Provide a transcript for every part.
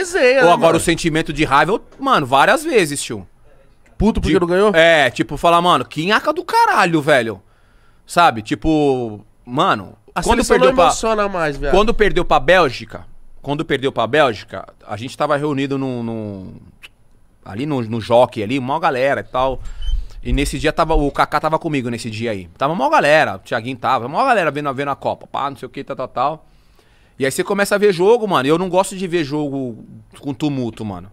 resenha. Né, Ou né, agora mano? o sentimento de raiva, eu, mano, várias vezes, tio. Puto porque de, não ganhou? É, tipo, falar, mano, que nhaca do caralho, velho. Sabe? Tipo, mano, a assim quando perdeu pra, mais, velho. Quando perdeu pra Bélgica, quando perdeu pra Bélgica, a gente tava reunido no, no ali no, no jockey ali, uma galera e tal. E nesse dia tava, o Kaká tava comigo nesse dia aí. Tava uma galera, o Thiaguinho tava, uma galera vendo, vendo a Copa, pá, não sei o que, tal, tal, tal. E aí você começa a ver jogo, mano. eu não gosto de ver jogo com tumulto, mano.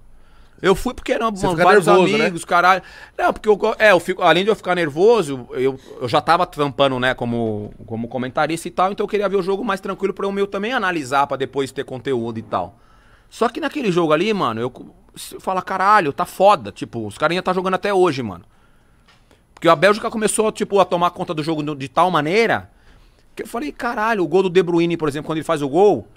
Eu fui porque eram vários nervoso, né? amigos, né? caralho. Não, porque eu, é, eu fico, além de eu ficar nervoso, eu, eu já tava trampando, né, como, como comentarista e tal, então eu queria ver o jogo mais tranquilo pra eu meu também analisar para depois ter conteúdo e tal. Só que naquele jogo ali, mano, eu, eu falo, caralho, tá foda. Tipo, os caras tá jogando até hoje, mano. Porque a Bélgica começou, tipo, a tomar conta do jogo de tal maneira que eu falei, caralho, o gol do De Bruyne, por exemplo, quando ele faz o gol,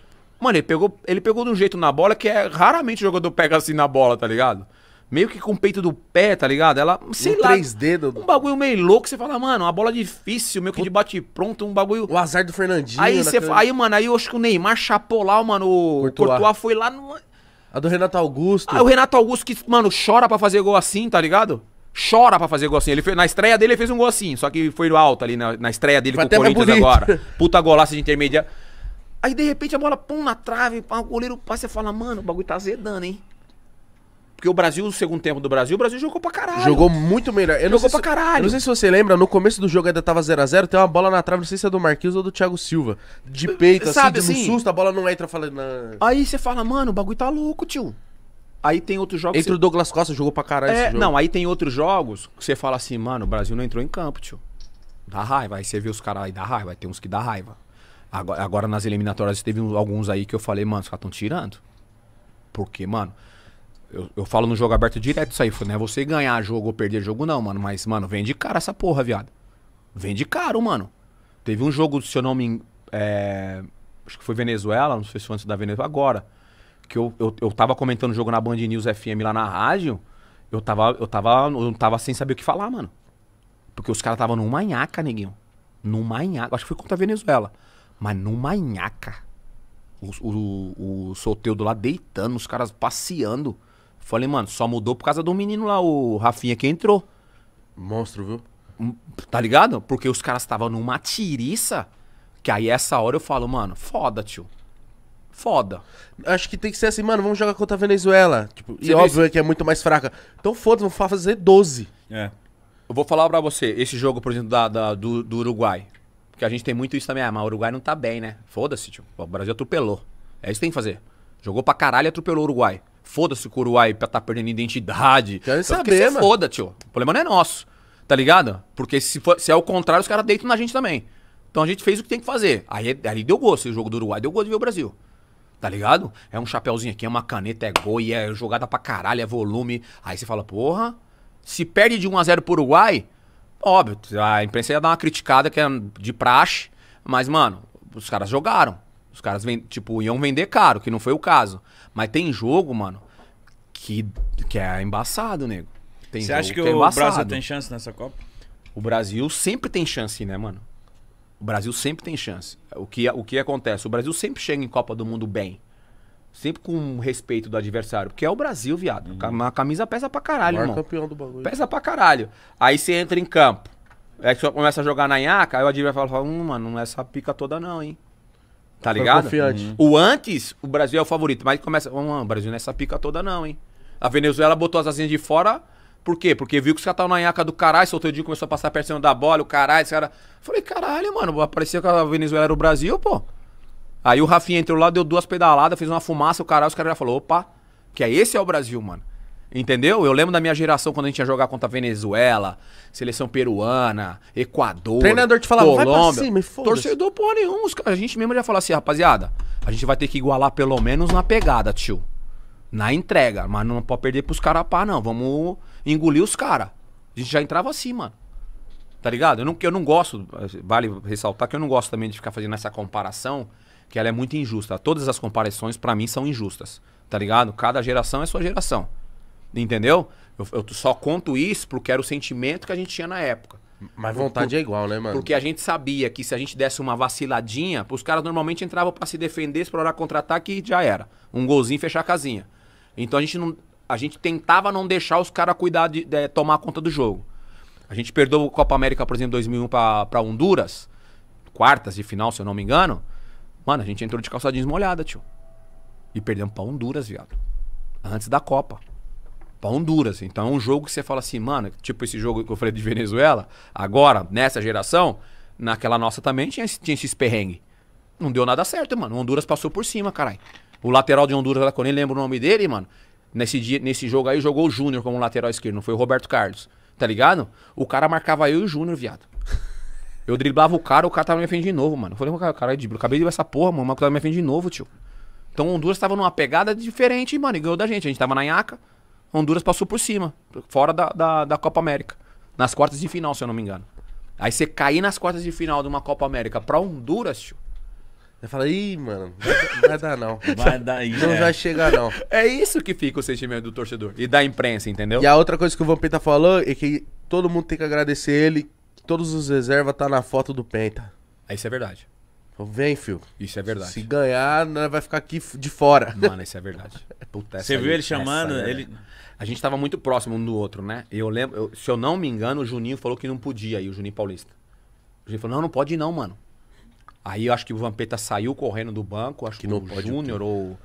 mano, ele pegou, ele pegou de um jeito na bola que é raramente o jogador pega assim na bola, tá ligado? Meio que com o peito do pé, tá ligado? Ela, sei um lá. Três dedos. do... Um bagulho meio louco, você fala, mano, uma bola difícil, meio que de bate pronto, um bagulho. O azar do Fernandinho. Aí, né, você, fala aí mano, aí eu acho que o Neymar chapou lá, mano, o Courtois, Courtois foi lá no. A do Renato Augusto. Ah, o Renato Augusto que, mano, chora pra fazer gol assim, tá ligado? chora para fazer gol assim. Ele fez, na estreia dele ele fez um gol assim, só que foi no alto ali na, na estreia dele foi com o Corinthians agora. Puta golaço de intermediário. Aí de repente a bola pum na trave, o goleiro passa e fala: "Mano, o bagulho tá azedando, hein?" Porque o Brasil, o segundo tempo do Brasil, o Brasil jogou pra caralho. Jogou muito melhor. Eu jogou pra se, caralho. Eu não sei se você lembra, no começo do jogo ainda tava 0x0, tem uma bola na trave, não sei se é do Marquinhos ou do Thiago Silva. De eh, peito, assim, Sabe, assim, assim, um susto, a bola não entra, falando. Aí você fala, mano, o bagulho tá louco, tio. Aí tem outros jogos. Entre você... o Douglas Costa jogou pra caralho é, Não, aí tem outros jogos que você fala assim, mano, o Brasil não entrou em campo, tio. Dá raiva. Aí você vê os caras aí, dá raiva. Tem uns que dá raiva. Agora, agora nas eliminatórias teve alguns aí que eu falei, mano, os caras estão tirando. Porque, mano, eu, eu falo no jogo aberto direto isso aí. Não é você ganhar jogo ou perder jogo, não, mano. Mas, mano, vende cara essa porra, viado. Vende caro, mano. Teve um jogo, se eu não me. É, acho que foi Venezuela, não sei se foi antes da Venezuela, agora que eu, eu, eu tava comentando o jogo na Band News FM lá na rádio, eu tava, eu tava, eu tava sem saber o que falar, mano. Porque os caras estavam numa manhaca, neguinho. Numa manhaca. Acho que foi contra a Venezuela. Mas numa manhaca. O, o, o Soteudo lá deitando, os caras passeando. Falei, mano, só mudou por causa do menino lá, o Rafinha que entrou. Monstro, viu? Hum, tá ligado? Porque os caras estavam numa tiriça. Que aí essa hora eu falo, mano, foda, tio foda. Acho que tem que ser assim, mano, vamos jogar contra a Venezuela. Tipo, e óbvio é que é muito mais fraca. Então foda, vamos fazer 12. É. Eu vou falar pra você, esse jogo, por exemplo, da, da- do, do Uruguai. Porque a gente tem muito isso também. Ah, mas o Uruguai não tá bem, né? Foda-se, tio. O Brasil atropelou. É isso que tem que fazer. Jogou pra caralho e atropelou o Uruguai. Foda-se o Uruguai tá perdendo identidade. Quero saber, é mano. Foda, tio. O problema não é nosso. Tá ligado? Porque se, for- se é o contrário, os caras deitam na gente também. Então a gente fez o que tem que fazer. Aí, aí deu gosto. O jogo do Uruguai deu gosto de ver o Brasil. Tá ligado? É um chapéuzinho aqui, é uma caneta, é gol, e é jogada pra caralho, é volume. Aí você fala, porra, se perde de 1x0 pro Uruguai, óbvio, a imprensa ia dar uma criticada que é de praxe, mas, mano, os caras jogaram. Os caras, tipo, iam vender caro, que não foi o caso. Mas tem jogo, mano, que, que é embaçado, nego. Tem você acha que, que é o Brasil tem chance nessa Copa? O Brasil sempre tem chance, né, mano? O Brasil sempre tem chance. O que, o que acontece? O Brasil sempre chega em Copa do Mundo bem. Sempre com respeito do adversário. Porque é o Brasil, viado. Uhum. A camisa pesa pra caralho, mano. campeão do bagulho. Pesa pra caralho. Aí você entra em campo. Aí você começa a jogar na nhaca, aí o adversário fala, hum, mano, não é essa pica toda não, hein. Tá ligado? Confiante. Uhum. O antes, o Brasil é o favorito. Mas começa, hum, o Brasil não é essa pica toda não, hein. A Venezuela botou as asinhas de fora, por quê? Porque viu que os caras estavam na nhaca do caralho, soltou o dia começou a passar perto da bola, o caralho, esse cara. Falei, caralho, mano, parecia que a Venezuela era o Brasil, pô. Aí o Rafinha entrou lá, deu duas pedaladas, fez uma fumaça, o caralho, os caras já falou, opa, que é esse é o Brasil, mano. Entendeu? Eu lembro da minha geração quando a gente ia jogar contra a Venezuela, seleção peruana, Equador. Treinador te falava, Colômbia. Cima, torcedor porra nenhuma. A gente mesmo já falava assim, rapaziada, a gente vai ter que igualar pelo menos na pegada, tio. Na entrega, mas não pode perder pros caras pá, não. Vamos engolir os caras. A gente já entrava assim, mano. Tá ligado? Eu não, eu não gosto, vale ressaltar que eu não gosto também de ficar fazendo essa comparação, que ela é muito injusta. Todas as comparações, para mim, são injustas. Tá ligado? Cada geração é sua geração. Entendeu? Eu, eu só conto isso porque era o sentimento que a gente tinha na época. Mas vontade por, é igual, né, mano? Porque a gente sabia que se a gente desse uma vaciladinha, os caras normalmente entravam para se defender, explorar contra-ataque e já era. Um golzinho fechar a casinha. Então a gente não. A gente tentava não deixar os caras cuidar de, de, tomar conta do jogo. A gente perdeu o Copa América, por exemplo, 2001 para Honduras, quartas de final, se eu não me engano. Mano, a gente entrou de calçadinhos molhada, tio. E perdemos pra Honduras, viado. Antes da Copa. Pra Honduras. Então é um jogo que você fala assim, mano, tipo esse jogo que eu falei de Venezuela, agora, nessa geração, naquela nossa também tinha, tinha esses perrengues. Não deu nada certo, mano. Honduras passou por cima, caralho. O lateral de Honduras lá, que eu lembro o nome dele, mano. Nesse, dia, nesse jogo aí jogou o Júnior como lateral esquerdo, não foi o Roberto Carlos. Tá ligado? O cara marcava eu e o Júnior, viado. Eu driblava o cara, o cara tava me defendendo de novo, mano. Eu falei, cara, cara, é eu acabei de ver essa porra, mano, mas o cara tava me defendendo de novo, tio. Então Honduras tava numa pegada diferente, mano, e ganhou da gente. A gente tava na Iaca, Honduras passou por cima, fora da, da, da Copa América. Nas quartas de final, se eu não me engano. Aí você cair nas quartas de final de uma Copa América pra Honduras, tio, eu falo, ih, mano, não vai dar não. Vai dar, yeah. Não é. vai chegar não. É isso que fica o sentimento do torcedor e da imprensa, entendeu? E a outra coisa que o Vampeta falou é que todo mundo tem que agradecer ele, que todos os reservas tá na foto do Penta. Isso é verdade. Vem, filho. Isso é verdade. Se ganhar, vai ficar aqui de fora. Mano, isso é verdade. Puta, Você viu ele chamando? É ele... A gente tava muito próximo um do outro, né? Eu lembro, eu, se eu não me engano, o Juninho falou que não podia ir, o Juninho Paulista. O Juninho falou: não, não pode ir, não, mano. Aí eu acho que o Vampeta saiu correndo do banco, acho que, que não o Júnior ou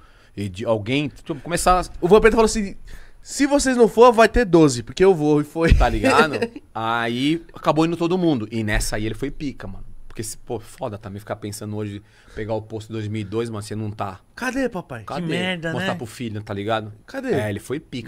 alguém. Tipo, começar. O Vampeta falou assim: se vocês não for, vai ter 12, porque eu vou. E foi. Tá ligado? aí acabou indo todo mundo. E nessa aí ele foi pica, mano. Porque, pô, foda também ficar pensando hoje, pegar o posto de 2002, mano, você não tá. Cadê, papai? Cadê? Que merda, Mostrar né? pro filho, tá ligado? Cadê? É, ele foi pica.